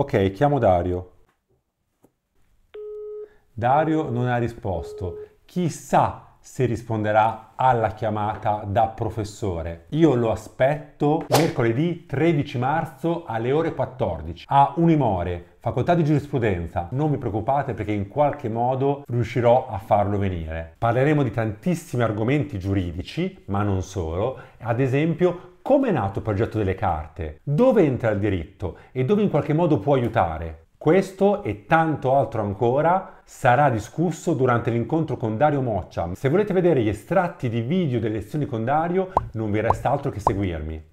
Ok, chiamo Dario. Dario non ha risposto. Chissà se risponderà alla chiamata da professore. Io lo aspetto mercoledì 13 marzo alle ore 14 a Unimore, facoltà di giurisprudenza. Non vi preoccupate perché in qualche modo riuscirò a farlo venire. Parleremo di tantissimi argomenti giuridici, ma non solo, ad esempio come è nato il progetto delle carte? Dove entra il diritto e dove in qualche modo può aiutare? Questo e tanto altro ancora sarà discusso durante l'incontro con Dario Moccia. Se volete vedere gli estratti di video delle lezioni con Dario, non vi resta altro che seguirmi.